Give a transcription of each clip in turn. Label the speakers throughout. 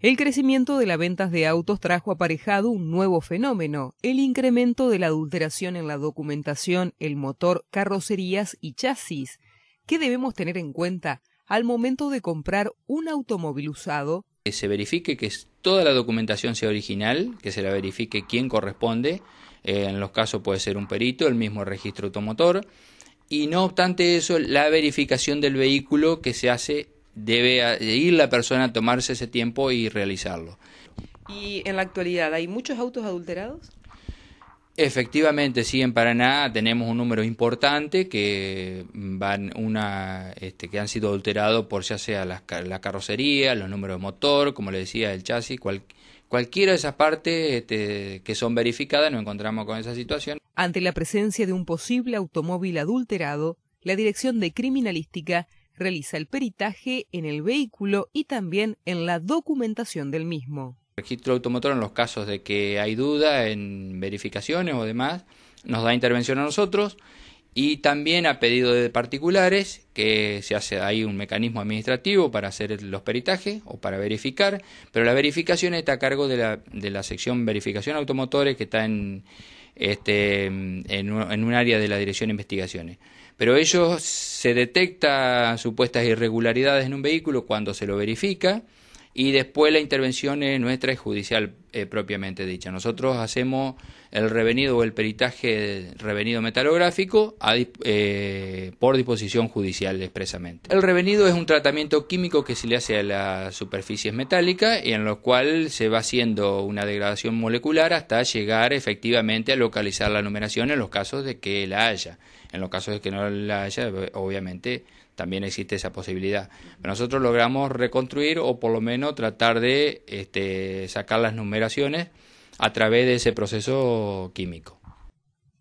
Speaker 1: El crecimiento de las ventas de autos trajo aparejado un nuevo fenómeno, el incremento de la adulteración en la documentación, el motor, carrocerías y chasis. ¿Qué debemos tener en cuenta al momento de comprar un automóvil usado?
Speaker 2: Que se verifique que toda la documentación sea original, que se la verifique quién corresponde, eh, en los casos puede ser un perito, el mismo registro automotor, y no obstante eso, la verificación del vehículo que se hace debe ir la persona a tomarse ese tiempo y realizarlo.
Speaker 1: ¿Y en la actualidad hay muchos autos adulterados?
Speaker 2: Efectivamente, sí, en Paraná tenemos un número importante que van una, este, que han sido adulterados por ya sea la, carrocería, los números de motor, como le decía, el chasis, cualquiera de esas partes este, que son verificadas, nos encontramos con esa situación.
Speaker 1: Ante la presencia de un posible automóvil adulterado, la Dirección de Criminalística realiza el peritaje en el vehículo y también en la documentación del mismo.
Speaker 2: Registro automotor en los casos de que hay duda en verificaciones o demás, nos da intervención a nosotros y también a pedido de particulares, que se hace ahí un mecanismo administrativo para hacer los peritajes o para verificar, pero la verificación está a cargo de la, de la sección verificación automotores que está en, este, en, un área de la Dirección de Investigaciones. Pero ellos se detecta supuestas irregularidades en un vehículo cuando se lo verifica y después la intervención nuestra es judicial eh, propiamente dicha. Nosotros hacemos el revenido o el peritaje revenido metalográfico eh, por disposición judicial expresamente. El revenido es un tratamiento químico que se le hace a las superficies metálicas y en lo cual se va haciendo una degradación molecular hasta llegar efectivamente a localizar la numeración en los casos de que la haya. En los casos de que no la haya, obviamente también existe esa posibilidad. nosotros logramos reconstruir o por lo menos tratar de este, sacar las numeraciones a través de ese proceso químico.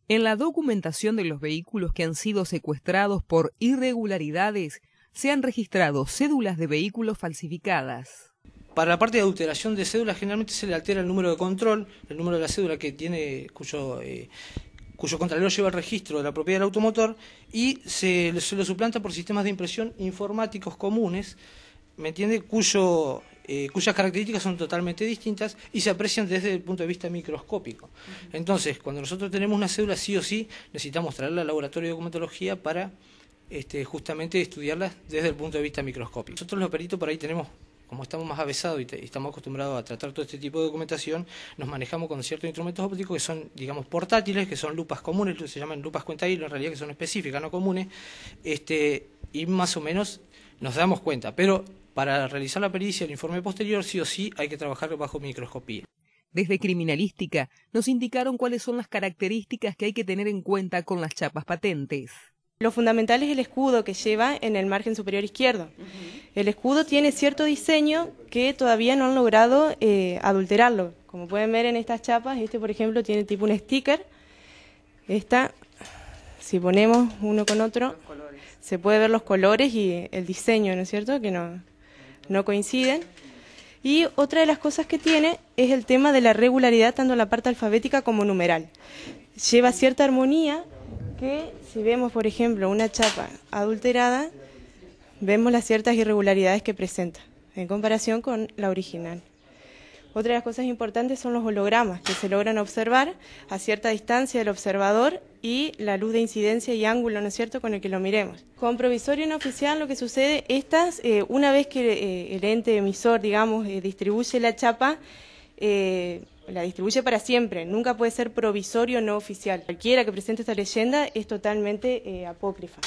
Speaker 1: En la documentación de los vehículos que han sido secuestrados por irregularidades, se han registrado cédulas de vehículos falsificadas.
Speaker 3: Para la parte de adulteración de cédulas, generalmente se le altera el número de control, el número de la cédula que tiene, cuyo, eh, cuyo contralor lleva el registro de la propiedad del automotor, y se, se lo suplanta por sistemas de impresión informáticos comunes, ¿me entiende? Cuyo eh, cuyas características son totalmente distintas y se aprecian desde el punto de vista microscópico. Entonces, cuando nosotros tenemos una cédula sí o sí, necesitamos traerla al laboratorio de documentología para este, justamente estudiarla desde el punto de vista microscópico. Nosotros los peritos por ahí tenemos como estamos más avesados y, estamos acostumbrados a tratar todo este tipo de documentación, nos manejamos con ciertos instrumentos ópticos que son, digamos, portátiles, que son lupas comunes, que se llaman lupas cuenta hilo, en realidad que son específicas, no comunes, este, y más o menos nos damos cuenta. Pero para realizar la pericia el informe posterior, sí o sí hay que trabajarlo bajo microscopía.
Speaker 1: Desde criminalística nos indicaron cuáles son las
Speaker 4: características que hay que tener en cuenta con las chapas patentes. Lo fundamental es el escudo que lleva en el margen superior izquierdo. El escudo tiene cierto diseño que todavía no han logrado eh, adulterarlo. Como pueden ver en estas chapas, este por ejemplo tiene tipo un sticker. Esta, si ponemos uno con otro, se puede ver los colores y el diseño, ¿no es cierto? Que no, no coinciden. Y otra de las cosas que tiene es el tema de la regularidad tanto en la parte alfabética como numeral. Lleva cierta armonía que si vemos, por ejemplo, una chapa adulterada, vemos las ciertas irregularidades que presenta en comparación con la original. Otra de las cosas importantes son los hologramas, que se logran observar a cierta distancia del observador y la luz de incidencia y ángulo, ¿no es cierto?, con el que lo miremos. Con provisorio no oficial lo que sucede, estas, eh, una vez que eh, el ente emisor, digamos, eh, distribuye la chapa, la distribuye para siempre, nunca puede ser provisorio no
Speaker 2: oficial. Cualquiera que presente esta leyenda es totalmente apócrifa.